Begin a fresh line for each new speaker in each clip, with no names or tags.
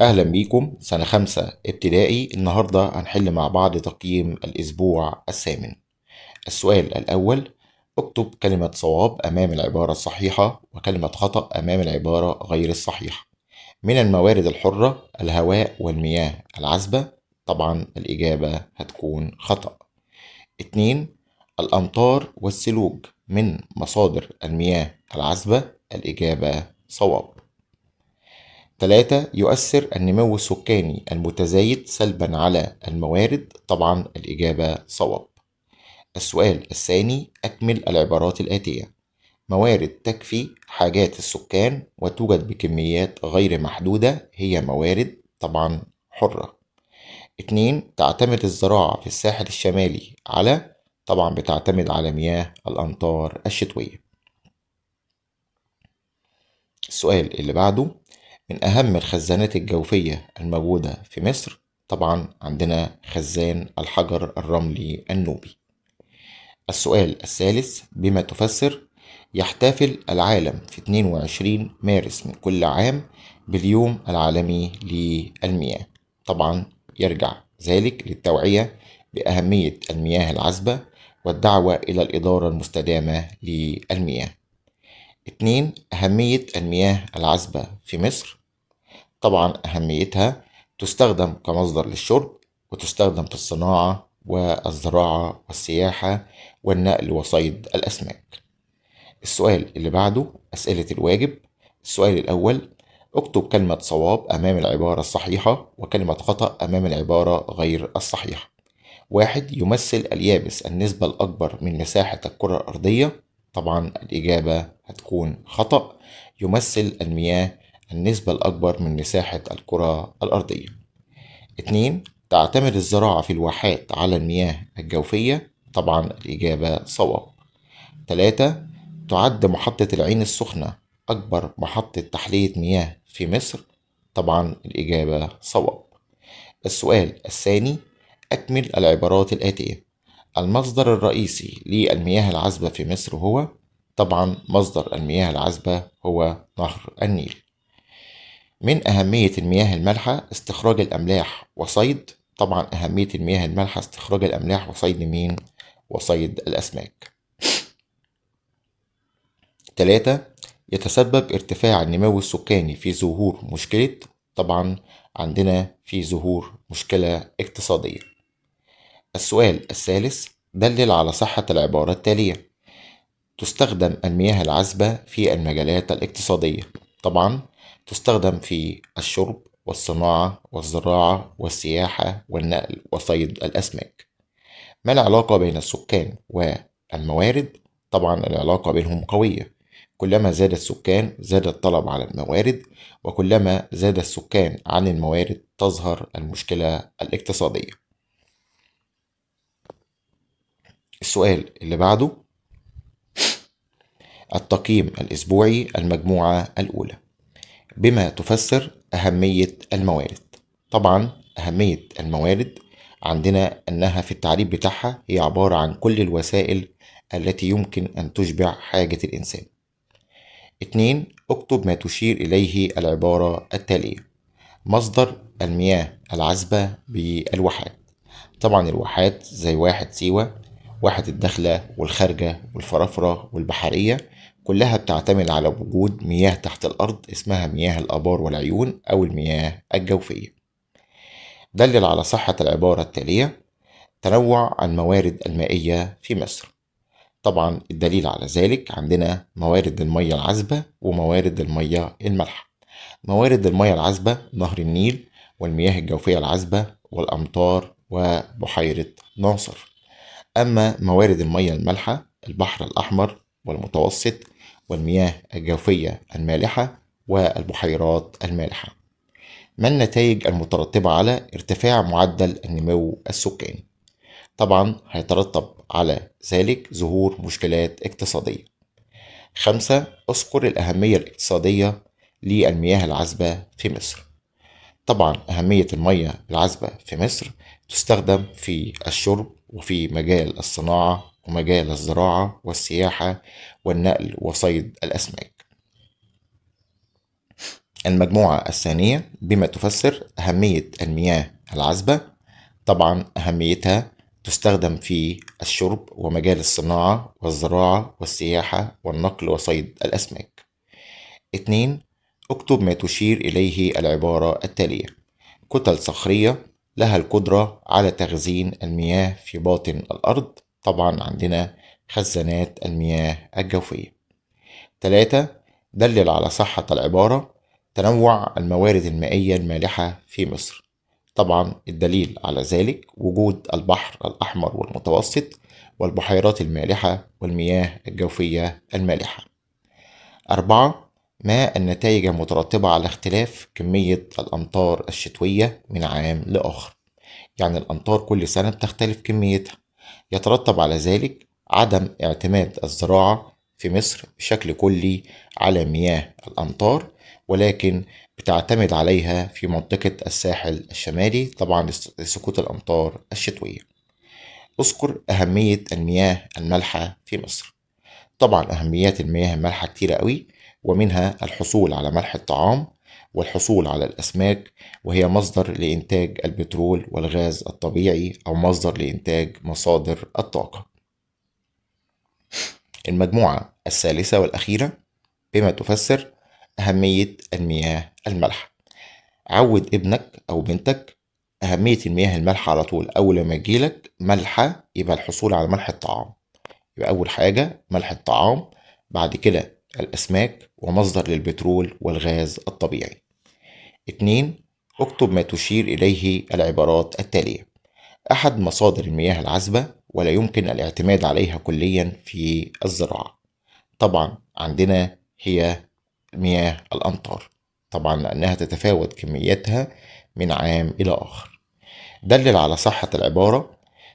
أهلا بيكم سنة خمسة ابتدائي النهاردة هنحل مع بعض تقييم الأسبوع الثامن السؤال الأول اكتب كلمة صواب أمام العبارة الصحيحة وكلمة خطأ أمام العبارة غير الصحيحة من الموارد الحرة الهواء والمياه العذبة طبعا الإجابة هتكون خطأ اتنين الأمطار والثلوج من مصادر المياه العذبة الإجابة صواب ثلاثة يؤثر النمو السكاني المتزايد سلبا على الموارد طبعا الإجابة صواب السؤال الثاني أكمل العبارات الآتية موارد تكفي حاجات السكان وتوجد بكميات غير محدودة هي موارد طبعا حرة اتنين تعتمد الزراعة في الساحل الشمالي على طبعا بتعتمد على مياه الأمطار الشتوية السؤال اللي بعده من أهم الخزانات الجوفية الموجودة في مصر طبعا عندنا خزان الحجر الرملي النوبي السؤال الثالث بما تفسر يحتفل العالم في 22 مارس من كل عام باليوم العالمي للمياه طبعا يرجع ذلك للتوعية بأهمية المياه العذبة والدعوة إلى الإدارة المستدامة للمياه اتنين أهمية المياه العذبة في مصر طبعا أهميتها تستخدم كمصدر للشرب وتستخدم في الصناعة والزراعة والسياحة والنقل وصيد الأسماك السؤال اللي بعده أسئلة الواجب السؤال الأول اكتب كلمة صواب أمام العبارة الصحيحة وكلمة خطأ أمام العبارة غير الصحيحة واحد يمثل اليابس النسبة الأكبر من مساحة الكرة الأرضية طبعا الإجابة هتكون خطأ يمثل المياه النسبة الأكبر من مساحة الكرة الأرضية اتنين تعتمد الزراعة في الواحات على المياه الجوفية طبعا الإجابة صواب تلاتة تعد محطة العين السخنة أكبر محطة تحلية مياه في مصر طبعا الإجابة صواب السؤال الثاني أكمل العبارات الآتية المصدر الرئيسي للمياه العذبة في مصر هو طبعا مصدر المياه العذبة هو نهر النيل من أهمية المياه المالحة استخراج الأملاح وصيد طبعا أهمية المياه المالحة استخراج الأملاح وصيد مين؟ وصيد الأسماك ثلاثة يتسبب ارتفاع النمو السكاني في ظهور مشكلة طبعا عندنا في ظهور مشكلة اقتصادية السؤال الثالث دلل على صحة العبارة التالية تستخدم المياه العذبة في المجالات الاقتصادية طبعا تستخدم في الشرب والصناعة والزراعة والسياحة والنقل وصيد الأسماك ما العلاقة بين السكان والموارد؟ طبعا العلاقة بينهم قوية كلما زاد السكان زاد الطلب على الموارد وكلما زاد السكان عن الموارد تظهر المشكلة الاقتصادية السؤال اللي بعده التقييم الأسبوعي المجموعة الأولى بما تفسر أهمية الموارد طبعا أهمية الموارد عندنا أنها في التعريف بتاعها هي عبارة عن كل الوسائل التي يمكن أن تشبع حاجة الإنسان اتنين اكتب ما تشير إليه العبارة التالية مصدر المياه العذبة بالواحات طبعا الواحات زي واحد سيوة واحد الداخلة والخارجة والفرافرة والبحرية كلها بتعتمد على وجود مياه تحت الأرض اسمها مياه الآبار والعيون أو المياه الجوفية دلل على صحة العبارة التالية تنوع الموارد المائية في مصر طبعا الدليل على ذلك عندنا موارد المية العذبة وموارد المية المالحة موارد المية العذبة نهر النيل والمياه الجوفية العذبة والأمطار وبحيرة ناصر أما موارد المية المالحة البحر الأحمر والمتوسط والمياه الجوفية المالحة والبحيرات المالحة ما النتائج المترتبة على ارتفاع معدل النمو السكاني طبعا هيترتب على ذلك ظهور مشكلات اقتصادية خمسة اذكر الأهمية الاقتصادية للمياه العذبة في مصر طبعا أهمية المياه العذبة في مصر تستخدم في الشرب وفي مجال الصناعة ومجال الزراعة والسياحة والنقل وصيد الأسماك المجموعة الثانية بما تفسر أهمية المياه العذبة طبعا أهميتها تستخدم في الشرب ومجال الصناعة والزراعة والسياحة والنقل وصيد الأسماك اتنين اكتب ما تشير إليه العبارة التالية كتل صخرية لها القدرة على تخزين المياه في باطن الأرض طبعا عندنا خزانات المياه الجوفية ثلاثة دلل على صحة العبارة تنوع الموارد المائية المالحة في مصر طبعا الدليل على ذلك وجود البحر الأحمر والمتوسط والبحيرات المالحة والمياه الجوفية المالحة أربعة ما النتائج المترتبة على اختلاف كمية الأمطار الشتوية من عام لآخر يعني الأمطار كل سنة بتختلف كميتها يترتب على ذلك عدم اعتماد الزراعة في مصر بشكل كلي على مياه الأمطار ولكن بتعتمد عليها في منطقة الساحل الشمالي طبعا لسقوط الأمطار الشتوية أذكر أهمية المياه المالحة في مصر طبعا أهميات المياه المالحة كتيرة قوي ومنها الحصول على ملح الطعام والحصول على الأسماك وهي مصدر لإنتاج البترول والغاز الطبيعي أو مصدر لإنتاج مصادر الطاقة. المجموعة الثالثة والأخيرة بما تفسر أهمية المياه المالحة. عود ابنك أو بنتك أهمية المياه المالحة على طول أول ما يجيلك ملحة يبقى الحصول على ملح الطعام يبقى أول حاجة ملح الطعام بعد كده الأسماك ومصدر للبترول والغاز الطبيعي 2 اكتب ما تشير إليه العبارات التالية أحد مصادر المياه العذبة ولا يمكن الاعتماد عليها كليا في الزراعة طبعا عندنا هي مياه الأمطار طبعا لأنها تتفاوت كمياتها من عام إلى آخر دلل على صحة العبارة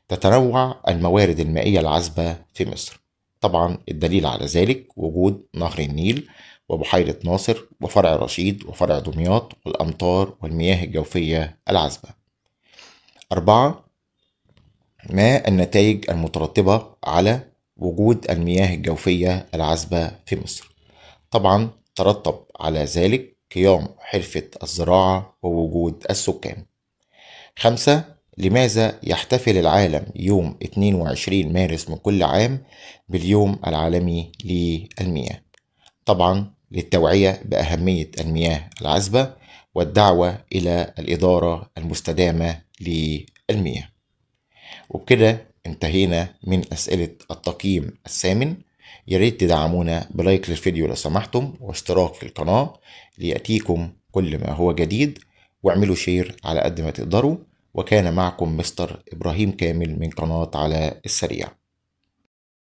تتنوع الموارد المائية العذبة في مصر طبعا الدليل على ذلك وجود نهر النيل وبحيرة ناصر وفرع رشيد وفرع دمياط والأمطار والمياه الجوفية العذبة. أربعة ما النتائج المترتبة على وجود المياه الجوفية العذبة في مصر؟ طبعا ترتب على ذلك قيام حرفة الزراعة ووجود السكان. خمسة لماذا يحتفل العالم يوم 22 مارس من كل عام باليوم العالمي للمياه؟ طبعا للتوعية بأهمية المياه العذبة والدعوة إلى الإدارة المستدامة للمياه وبكده انتهينا من أسئلة التقييم الثامن ياريت تدعمونا بلايك للفيديو لو سمحتم واشتراك في القناة ليأتيكم كل ما هو جديد واعملوا شير على قد ما تقدروا وكان معكم مستر إبراهيم كامل من قناة على السريع